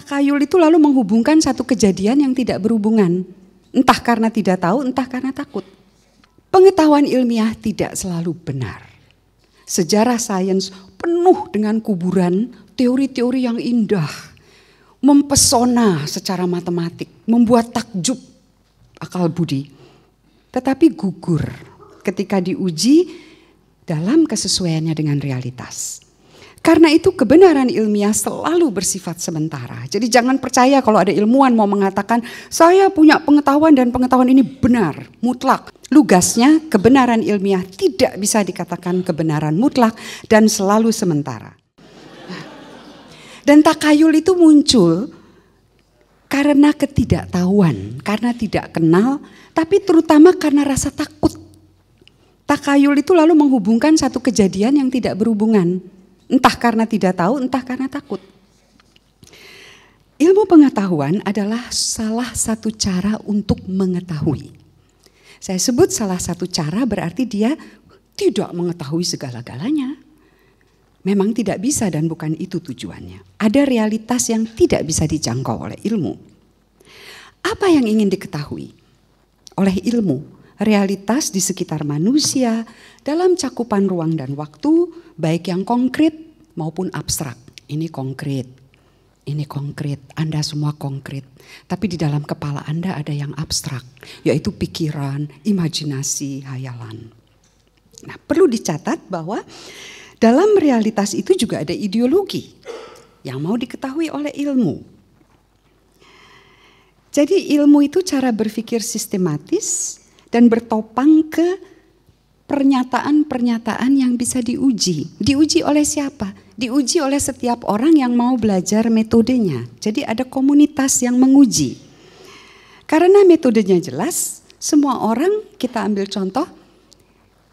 takayul itu lalu menghubungkan satu kejadian yang tidak berhubungan. Entah karena tidak tahu, entah karena takut. Pengetahuan ilmiah tidak selalu benar. Sejarah sains penuh dengan kuburan, teori-teori yang indah, mempesona secara matematik, membuat takjub akal budi. Tetapi gugur ketika diuji dalam kesesuaiannya dengan realitas. Karena itu kebenaran ilmiah selalu bersifat sementara. Jadi jangan percaya kalau ada ilmuwan mau mengatakan saya punya pengetahuan dan pengetahuan ini benar, mutlak. Lugasnya kebenaran ilmiah tidak bisa dikatakan kebenaran mutlak dan selalu sementara. Dan takayul itu muncul karena ketidaktahuan, karena tidak kenal, tapi terutama karena rasa takut. Takayul itu lalu menghubungkan satu kejadian yang tidak berhubungan entah karena tidak tahu, entah karena takut. Ilmu pengetahuan adalah salah satu cara untuk mengetahui. Saya sebut salah satu cara berarti dia tidak mengetahui segala-galanya. Memang tidak bisa dan bukan itu tujuannya. Ada realitas yang tidak bisa dijangkau oleh ilmu. Apa yang ingin diketahui oleh ilmu? realitas di sekitar manusia dalam cakupan ruang dan waktu, baik yang konkret maupun abstrak. Ini konkret, ini konkret, Anda semua konkret. Tapi di dalam kepala Anda ada yang abstrak, yaitu pikiran, imajinasi, hayalan. Nah, perlu dicatat bahwa dalam realitas itu juga ada ideologi yang mau diketahui oleh ilmu. Jadi ilmu itu cara berpikir sistematis dan bertopang ke pernyataan-pernyataan yang bisa diuji. Diuji oleh siapa? Diuji oleh setiap orang yang mau belajar metodenya. Jadi ada komunitas yang menguji. Karena metodenya jelas, semua orang kita ambil contoh,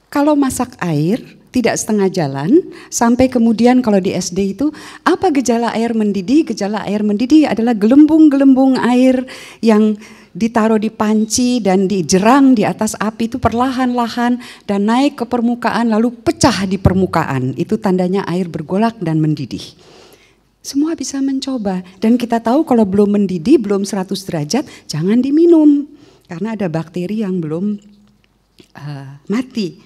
kalau masak air tidak setengah jalan sampai kemudian kalau di SD itu apa gejala air mendidih? Gejala air mendidih adalah gelembung-gelembung air yang ditaruh di panci dan dijerang di atas api itu perlahan-lahan dan naik ke permukaan lalu pecah di permukaan. Itu tandanya air bergolak dan mendidih. Semua bisa mencoba dan kita tahu kalau belum mendidih, belum 100 derajat, jangan diminum karena ada bakteri yang belum uh, mati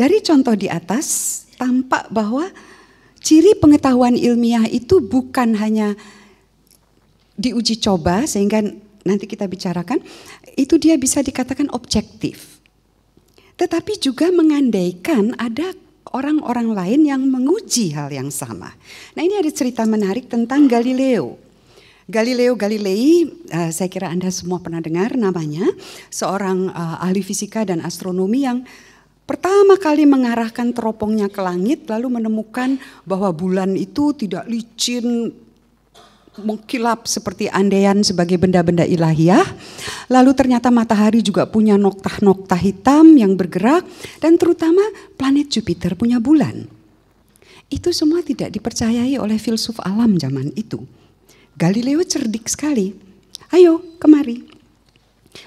dari contoh di atas tampak bahwa ciri pengetahuan ilmiah itu bukan hanya diuji coba sehingga nanti kita bicarakan itu dia bisa dikatakan objektif. Tetapi juga mengandaikan ada orang-orang lain yang menguji hal yang sama. Nah ini ada cerita menarik tentang Galileo. Galileo Galilei, eh, saya kira Anda semua pernah dengar namanya, seorang eh, ahli fisika dan astronomi yang pertama kali mengarahkan teropongnya ke langit lalu menemukan bahwa bulan itu tidak licin mengkilap seperti andean sebagai benda-benda ilahiyah. Lalu ternyata matahari juga punya noktah-noktah hitam yang bergerak dan terutama planet Jupiter punya bulan. Itu semua tidak dipercayai oleh filsuf alam zaman itu. Galileo cerdik sekali. Ayo, kemari.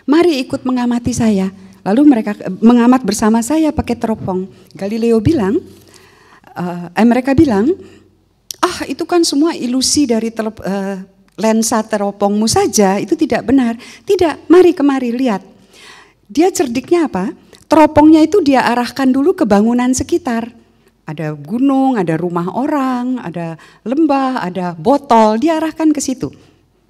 Mari ikut mengamati saya Lalu mereka mengamat bersama saya pakai teropong. Galileo bilang, uh, eh, mereka bilang, ah itu kan semua ilusi dari uh, lensa teropongmu saja, itu tidak benar. Tidak, mari kemari lihat. Dia cerdiknya apa? Teropongnya itu dia arahkan dulu ke bangunan sekitar ada gunung, ada rumah orang, ada lembah, ada botol, dia arahkan ke situ.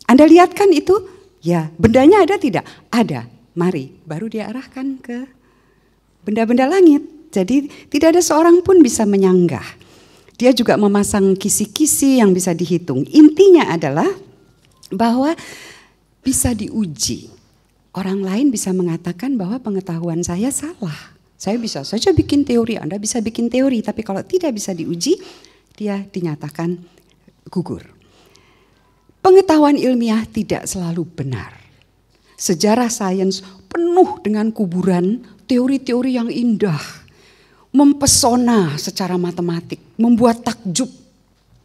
Anda lihat kan itu? Ya, bendanya ada tidak? Ada mari, baru dia arahkan ke benda-benda langit. Jadi tidak ada seorang pun bisa menyanggah. Dia juga memasang kisi-kisi yang bisa dihitung. Intinya adalah bahwa bisa diuji. Orang lain bisa mengatakan bahwa pengetahuan saya salah. Saya bisa saja bikin teori, Anda bisa bikin teori, tapi kalau tidak bisa diuji, dia dinyatakan gugur. Pengetahuan ilmiah tidak selalu benar sejarah sains penuh dengan kuburan, teori-teori yang indah, mempesona secara matematik, membuat takjub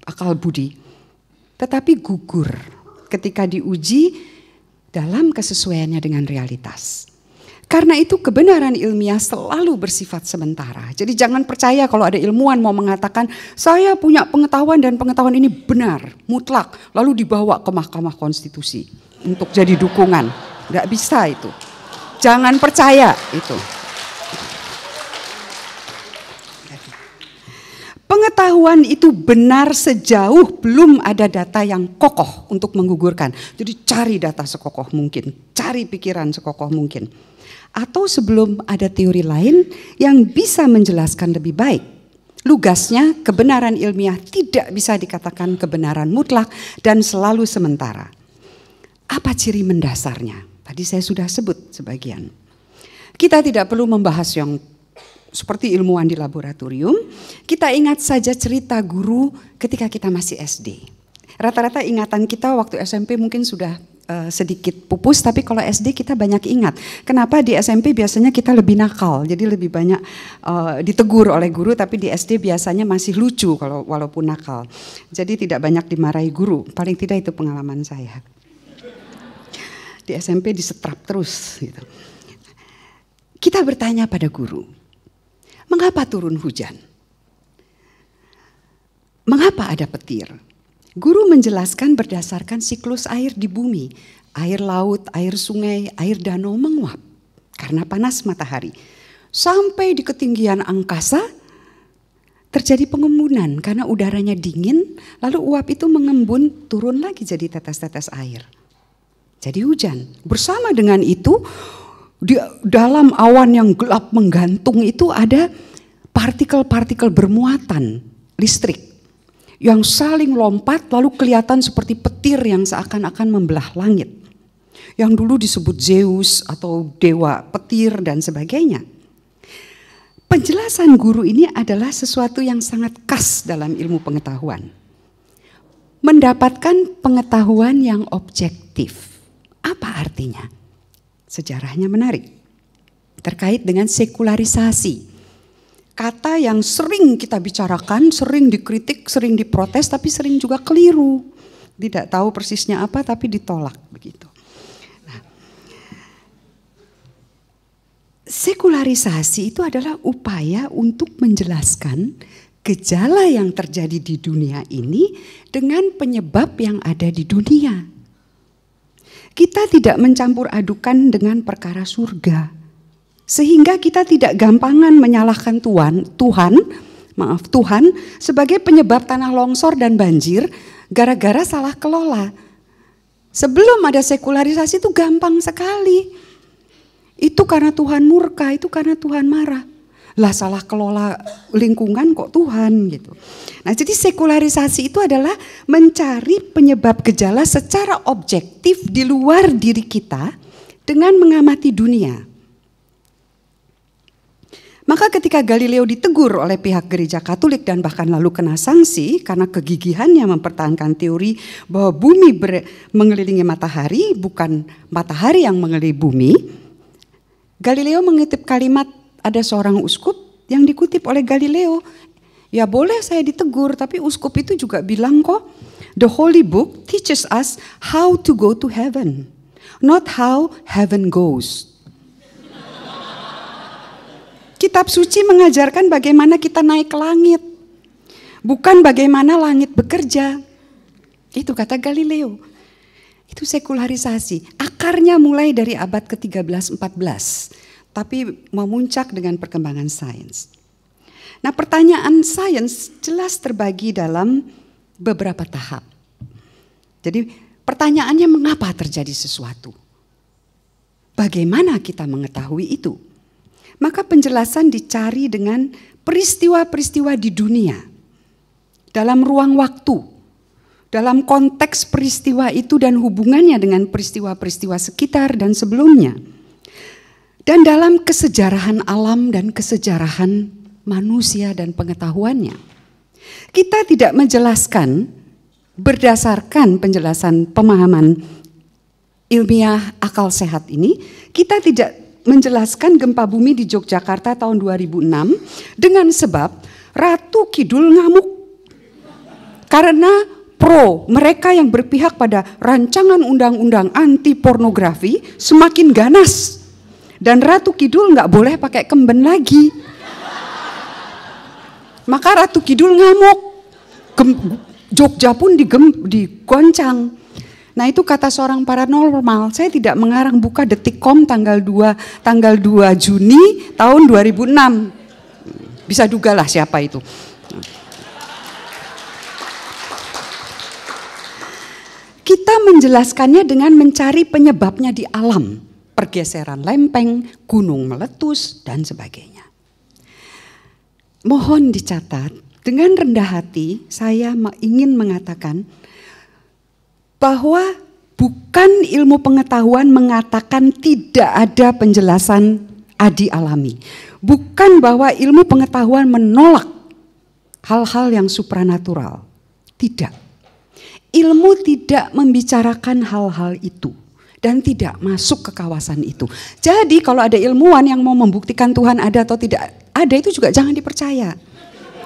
akal budi. Tetapi gugur ketika diuji dalam kesesuaiannya dengan realitas. Karena itu kebenaran ilmiah selalu bersifat sementara. Jadi jangan percaya kalau ada ilmuwan mau mengatakan saya punya pengetahuan dan pengetahuan ini benar, mutlak, lalu dibawa ke Mahkamah Konstitusi untuk jadi dukungan. Nggak bisa itu. Jangan percaya itu. Pengetahuan itu benar sejauh belum ada data yang kokoh untuk menggugurkan. Jadi cari data sekokoh mungkin, cari pikiran sekokoh mungkin. Atau sebelum ada teori lain yang bisa menjelaskan lebih baik. Lugasnya kebenaran ilmiah tidak bisa dikatakan kebenaran mutlak dan selalu sementara. Apa ciri mendasarnya? Tadi saya sudah sebut sebagian. Kita tidak perlu membahas yang seperti ilmuwan di laboratorium. Kita ingat saja cerita guru ketika kita masih SD. Rata-rata ingatan kita waktu SMP mungkin sudah uh, sedikit pupus, tapi kalau SD kita banyak ingat. Kenapa di SMP biasanya kita lebih nakal, jadi lebih banyak uh, ditegur oleh guru, tapi di SD biasanya masih lucu kalau walaupun nakal. Jadi tidak banyak dimarahi guru, paling tidak itu pengalaman saya di SMP disetrap terus gitu. Kita bertanya pada guru, mengapa turun hujan? Mengapa ada petir? Guru menjelaskan berdasarkan siklus air di bumi, air laut, air sungai, air danau menguap karena panas matahari. Sampai di ketinggian angkasa terjadi pengembunan karena udaranya dingin, lalu uap itu mengembun turun lagi jadi tetes-tetes air. Jadi hujan. Bersama dengan itu di dalam awan yang gelap menggantung itu ada partikel-partikel bermuatan listrik yang saling lompat lalu kelihatan seperti petir yang seakan-akan membelah langit. Yang dulu disebut Zeus atau dewa petir dan sebagainya. Penjelasan guru ini adalah sesuatu yang sangat khas dalam ilmu pengetahuan. Mendapatkan pengetahuan yang objektif. Apa artinya? Sejarahnya menarik. Terkait dengan sekularisasi. Kata yang sering kita bicarakan, sering dikritik, sering diprotes, tapi sering juga keliru. Tidak tahu persisnya apa, tapi ditolak begitu. Nah, sekularisasi itu adalah upaya untuk menjelaskan gejala yang terjadi di dunia ini dengan penyebab yang ada di dunia kita tidak mencampur adukan dengan perkara surga. Sehingga kita tidak gampangan menyalahkan Tuhan, Tuhan, maaf Tuhan sebagai penyebab tanah longsor dan banjir gara-gara salah kelola. Sebelum ada sekularisasi itu gampang sekali. Itu karena Tuhan murka, itu karena Tuhan marah. Lah salah kelola lingkungan kok Tuhan gitu. Nah jadi sekularisasi itu adalah mencari penyebab gejala secara objektif di luar diri kita dengan mengamati dunia. Maka ketika Galileo ditegur oleh pihak gereja Katolik dan bahkan lalu kena sanksi karena kegigihannya mempertahankan teori bahwa bumi mengelilingi matahari bukan matahari yang mengelilingi bumi, Galileo mengutip kalimat ada seorang uskup yang dikutip oleh Galileo. Ya boleh saya ditegur, tapi uskup itu juga bilang kok, the holy book teaches us how to go to heaven, not how heaven goes. Kitab suci mengajarkan bagaimana kita naik ke langit, bukan bagaimana langit bekerja. Itu kata Galileo. Itu sekularisasi. Akarnya mulai dari abad ke-13-14 tapi memuncak dengan perkembangan sains. Nah, pertanyaan sains jelas terbagi dalam beberapa tahap. Jadi, pertanyaannya mengapa terjadi sesuatu? Bagaimana kita mengetahui itu? Maka penjelasan dicari dengan peristiwa-peristiwa di dunia dalam ruang waktu, dalam konteks peristiwa itu dan hubungannya dengan peristiwa-peristiwa sekitar dan sebelumnya. Dan dalam kesejarahan alam dan kesejarahan manusia dan pengetahuannya, kita tidak menjelaskan berdasarkan penjelasan pemahaman ilmiah akal sehat ini, kita tidak menjelaskan gempa bumi di Yogyakarta tahun 2006 dengan sebab Ratu Kidul ngamuk. Karena pro mereka yang berpihak pada rancangan undang-undang anti pornografi semakin ganas dan Ratu Kidul nggak boleh pakai kemben lagi. Maka Ratu Kidul ngamuk. Gem, Jogja pun digem, digoncang. Nah itu kata seorang paranormal, saya tidak mengarang buka detikcom tanggal 2, tanggal 2 Juni tahun 2006. Bisa dugalah siapa itu. Kita menjelaskannya dengan mencari penyebabnya di alam pergeseran lempeng, gunung meletus, dan sebagainya. Mohon dicatat, dengan rendah hati saya ingin mengatakan bahwa bukan ilmu pengetahuan mengatakan tidak ada penjelasan adi alami. Bukan bahwa ilmu pengetahuan menolak hal-hal yang supranatural. Tidak. Ilmu tidak membicarakan hal-hal itu dan tidak masuk ke kawasan itu. Jadi kalau ada ilmuwan yang mau membuktikan Tuhan ada atau tidak ada itu juga jangan dipercaya.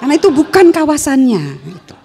Karena itu bukan kawasannya. Gitu.